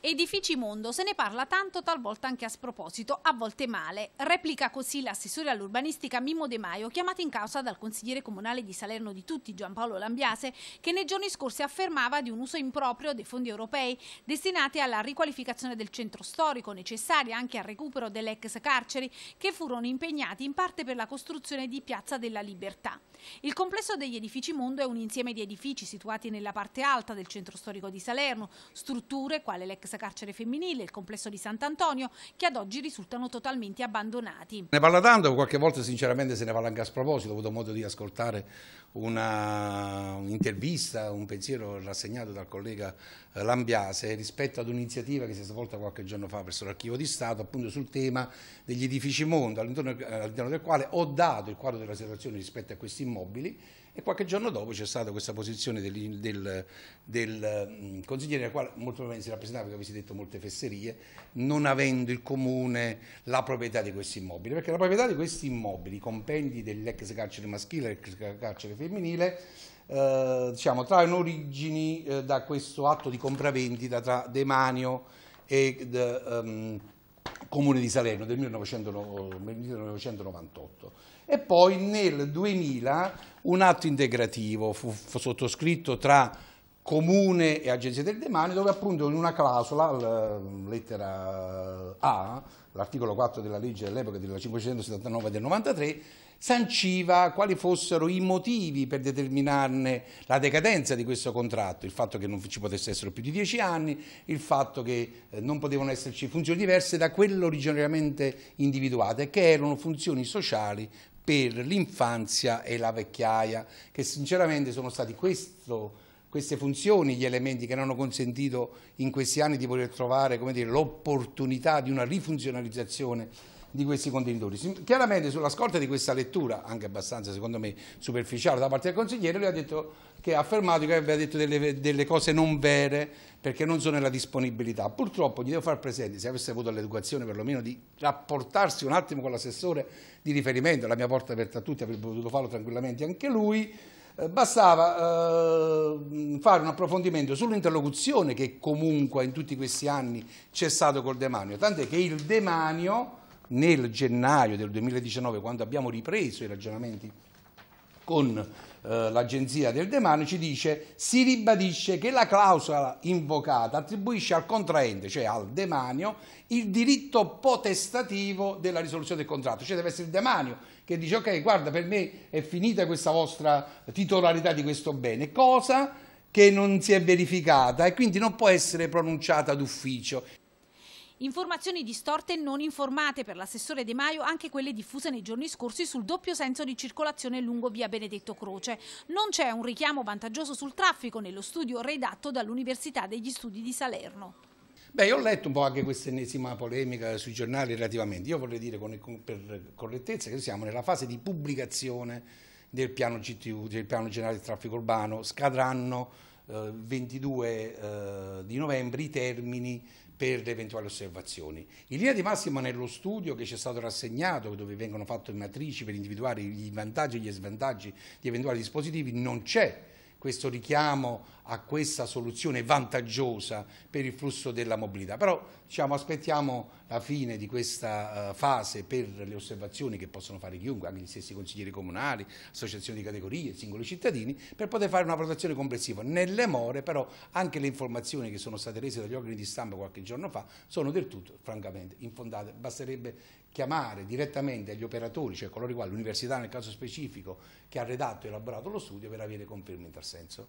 Edifici Mondo se ne parla tanto, talvolta anche a sproposito, a volte male. Replica così l'assessore all'urbanistica Mimmo De Maio, chiamato in causa dal consigliere comunale di Salerno di tutti Giampaolo Lambiase, che nei giorni scorsi affermava di un uso improprio dei fondi europei destinati alla riqualificazione del centro storico, necessaria anche al recupero delle ex carceri che furono impegnati in parte per la costruzione di Piazza della Libertà. Il complesso degli edifici Mondo è un insieme di edifici situati nella parte alta del centro storico di Salerno, strutture quale l'ex carcere femminile, il complesso di Sant'Antonio, che ad oggi risultano totalmente abbandonati. Ne parla tanto, qualche volta sinceramente se ne parla anche a sproposito, ho avuto modo di ascoltare un'intervista, un pensiero rassegnato dal collega Lambiase rispetto ad un'iniziativa che si è svolta qualche giorno fa presso l'Archivio di Stato appunto sul tema degli edifici mondo all'interno all del quale ho dato il quadro della situazione rispetto a questi immobili e qualche giorno dopo c'è stata questa posizione del, del, del mm, consigliere, la quale molto probabilmente si rappresentava perché avessi detto molte fesserie, non avendo il comune la proprietà di questi immobili, perché la proprietà di questi immobili, i compendi dell'ex carcere maschile e l'ex carcere femminile, eh, diciamo, trae origini eh, da questo atto di compravendita tra demanio e... De, eh, um, ehm, Comune di Salerno del 1998. E poi nel 2000 un atto integrativo fu, fu sottoscritto tra Comune e Agenzia del Demanio, dove appunto in una clausola, lettera A, l'articolo 4 della legge dell'epoca della 579 del 93, sanciva quali fossero i motivi per determinarne la decadenza di questo contratto, il fatto che non ci potesse essere più di dieci anni, il fatto che eh, non potevano esserci funzioni diverse da quelle originariamente individuate, che erano funzioni sociali per l'infanzia e la vecchiaia, che sinceramente sono stati questo queste funzioni gli elementi che non hanno consentito in questi anni di poter trovare l'opportunità di una rifunzionalizzazione di questi contenitori. Chiaramente sulla scorta di questa lettura, anche abbastanza secondo me superficiale da parte del consigliere, lui ha detto che ha affermato che aveva detto delle, delle cose non vere perché non sono nella disponibilità. Purtroppo gli devo far presente, se avesse avuto l'educazione perlomeno di rapportarsi un attimo con l'assessore di riferimento, la mia porta è aperta a tutti, avrebbe potuto farlo tranquillamente anche lui, eh, bastava eh, fare un approfondimento sull'interlocuzione che comunque in tutti questi anni c'è stato col demanio, tant'è che il demanio nel gennaio del 2019, quando abbiamo ripreso i ragionamenti con eh, l'agenzia del demanio ci dice si ribadisce che la clausola invocata attribuisce al contraente, cioè al demanio, il diritto potestativo della risoluzione del contratto, cioè deve essere il demanio che dice ok guarda per me è finita questa vostra titolarità di questo bene, cosa che non si è verificata e quindi non può essere pronunciata d'ufficio. Informazioni distorte e non informate per l'assessore De Maio anche quelle diffuse nei giorni scorsi sul doppio senso di circolazione lungo via Benedetto Croce. Non c'è un richiamo vantaggioso sul traffico nello studio redatto dall'Università degli Studi di Salerno. Beh, io ho letto un po' anche questa ennesima polemica sui giornali relativamente. Io vorrei dire con, per correttezza che siamo nella fase di pubblicazione del piano GTU, del piano generale del traffico urbano, scadranno eh, 22 eh, di novembre i termini per le eventuali osservazioni. In linea di massima nello studio che ci è stato rassegnato, dove vengono fatte matrici per individuare i vantaggi e gli svantaggi di eventuali dispositivi, non c'è questo richiamo a questa soluzione vantaggiosa per il flusso della mobilità. Però diciamo, aspettiamo la fine di questa eh, fase per le osservazioni che possono fare chiunque, anche gli stessi consiglieri comunali, associazioni di categorie, singoli cittadini, per poter fare una valutazione complessiva. Nelle more però anche le informazioni che sono state rese dagli organi di stampa qualche giorno fa sono del tutto francamente infondate. Basterebbe chiamare direttamente agli operatori, cioè coloro i quali l'università nel caso specifico che ha redatto e elaborato lo studio per avere conferma in interscambiata senso?